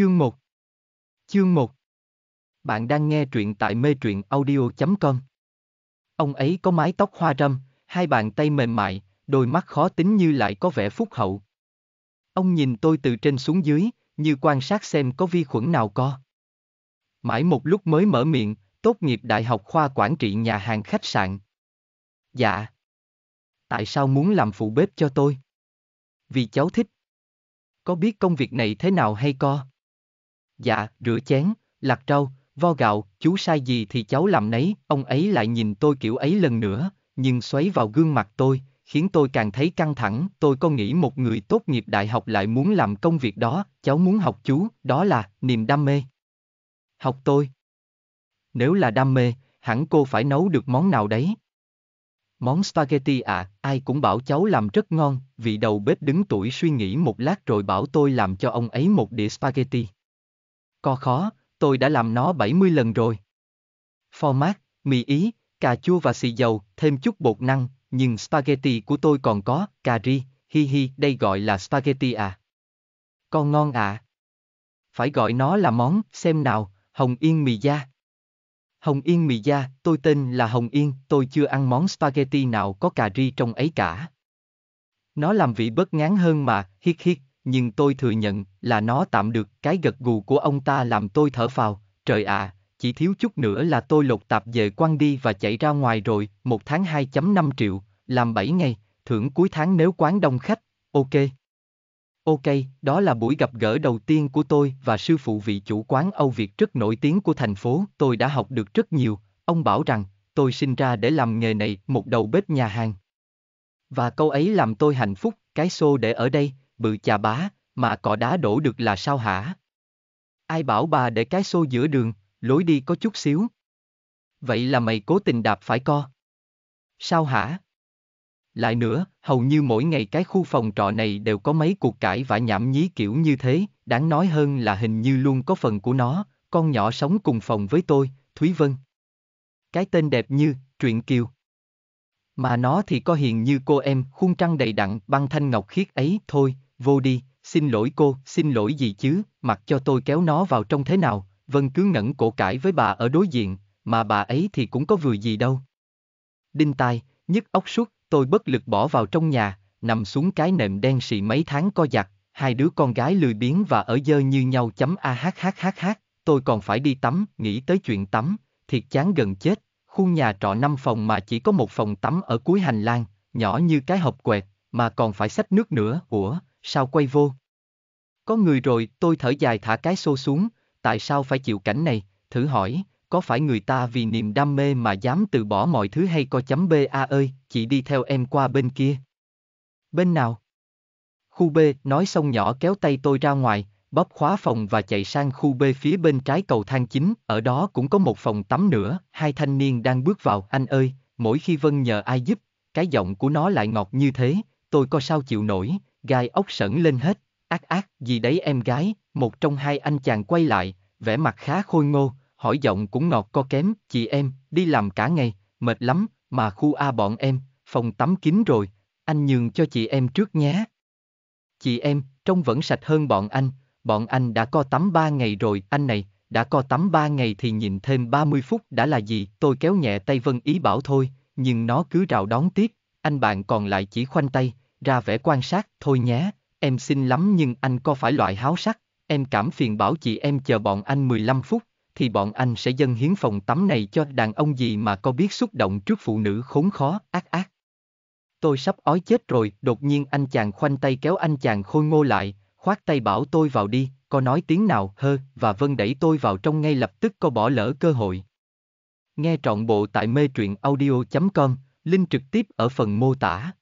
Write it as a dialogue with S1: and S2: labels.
S1: Chương 1 Chương 1 Bạn đang nghe truyện tại mê truyện audio.com Ông ấy có mái tóc hoa râm, hai bàn tay mềm mại, đôi mắt khó tính như lại có vẻ phúc hậu. Ông nhìn tôi từ trên xuống dưới, như quan sát xem có vi khuẩn nào co. Mãi một lúc mới mở miệng, tốt nghiệp Đại học khoa quản trị nhà hàng khách sạn. Dạ. Tại sao muốn làm phụ bếp cho tôi? Vì cháu thích. Có biết công việc này thế nào hay co? dạ, rửa chén, lặt trâu, vo gạo, chú sai gì thì cháu làm nấy, ông ấy lại nhìn tôi kiểu ấy lần nữa, nhưng xoáy vào gương mặt tôi, khiến tôi càng thấy căng thẳng, tôi có nghĩ một người tốt nghiệp đại học lại muốn làm công việc đó, cháu muốn học chú, đó là niềm đam mê. Học tôi. Nếu là đam mê, hẳn cô phải nấu được món nào đấy. Món spaghetti à, ai cũng bảo cháu làm rất ngon, vị đầu bếp đứng tuổi suy nghĩ một lát rồi bảo tôi làm cho ông ấy một đĩa spaghetti. Co khó, tôi đã làm nó 70 lần rồi. Format, mì ý, cà chua và xì dầu, thêm chút bột năng, nhưng spaghetti của tôi còn có, cà ri, hi hi, đây gọi là spaghetti à. Con ngon à. Phải gọi nó là món, xem nào, Hồng Yên mì da. Hồng Yên mì da, tôi tên là Hồng Yên, tôi chưa ăn món spaghetti nào có cà ri trong ấy cả. Nó làm vị bớt ngán hơn mà, hiết hiết, nhưng tôi thừa nhận là nó tạm được cái gật gù của ông ta làm tôi thở phào, trời ạ, à, chỉ thiếu chút nữa là tôi lột tạp về quăng đi và chạy ra ngoài rồi, một tháng 2.5 triệu, làm 7 ngày, thưởng cuối tháng nếu quán đông khách, ok. Ok, đó là buổi gặp gỡ đầu tiên của tôi và sư phụ vị chủ quán Âu Việt rất nổi tiếng của thành phố, tôi đã học được rất nhiều, ông bảo rằng, tôi sinh ra để làm nghề này, một đầu bếp nhà hàng. Và câu ấy làm tôi hạnh phúc, cái xô để ở đây, bự chà bá, mà cọ đá đổ được là sao hả? Ai bảo bà để cái xô giữa đường, lối đi có chút xíu. Vậy là mày cố tình đạp phải co. Sao hả? Lại nữa, hầu như mỗi ngày cái khu phòng trọ này đều có mấy cuộc cãi vã nhảm nhí kiểu như thế, đáng nói hơn là hình như luôn có phần của nó, con nhỏ sống cùng phòng với tôi, Thúy Vân. Cái tên đẹp như, truyện kiều. Mà nó thì có hiền như cô em, khuôn trăng đầy đặn, băng thanh ngọc khiết ấy, thôi, vô đi, xin lỗi cô, xin lỗi gì chứ, mặc cho tôi kéo nó vào trong thế nào, Vân cứ ngẩn cổ cãi với bà ở đối diện, mà bà ấy thì cũng có vừa gì đâu. Đinh tai, nhức ốc suốt, tôi bất lực bỏ vào trong nhà, nằm xuống cái nệm đen xị mấy tháng co giặt, hai đứa con gái lười biếng và ở dơ như nhau chấm a h h h h, tôi còn phải đi tắm, nghĩ tới chuyện tắm, thiệt chán gần chết, khu nhà trọ năm phòng mà chỉ có một phòng tắm ở cuối hành lang, nhỏ như cái hộp quẹt, mà còn phải xách nước nữa, ủa, sao quay vô? Có người rồi, tôi thở dài thả cái xô xuống, tại sao phải chịu cảnh này, thử hỏi, có phải người ta vì niềm đam mê mà dám từ bỏ mọi thứ hay co chấm B a ơi, chị đi theo em qua bên kia. Bên nào? Khu B, nói xong nhỏ kéo tay tôi ra ngoài, bóp khóa phòng và chạy sang khu B phía bên trái cầu thang chính, ở đó cũng có một phòng tắm nữa, hai thanh niên đang bước vào, anh ơi, mỗi khi Vân nhờ ai giúp, cái giọng của nó lại ngọt như thế, tôi có sao chịu nổi, gai ốc sẩn lên hết, ác ác gì đấy em gái, một trong hai anh chàng quay lại, vẻ mặt khá khôi ngô, hỏi giọng cũng ngọt co kém, chị em, đi làm cả ngày, mệt lắm, mà khu A bọn em, phòng tắm kín rồi, anh nhường cho chị em trước nhé. Chị em, trông vẫn sạch hơn bọn anh, bọn anh đã co tắm ba ngày rồi, anh này, đã co tắm ba ngày thì nhìn thêm 30 phút đã là gì, tôi kéo nhẹ tay Vân Ý bảo thôi, nhưng nó cứ rào đón tiếp, anh bạn còn lại chỉ khoanh tay, ra vẻ quan sát, thôi nhé, em xin lắm nhưng anh có phải loại háo sắc, em cảm phiền bảo chị em chờ bọn anh 15 phút, thì bọn anh sẽ dâng hiến phòng tắm này cho đàn ông gì mà có biết xúc động trước phụ nữ khốn khó, ác ác. Tôi sắp ói chết rồi, đột nhiên anh chàng khoanh tay kéo anh chàng khôi ngô lại, khoát tay bảo tôi vào đi, có nói tiếng nào hơ và vân đẩy tôi vào trong ngay lập tức có bỏ lỡ cơ hội. Nghe trọn bộ tại mê truyện audio.com, link trực tiếp ở phần mô tả.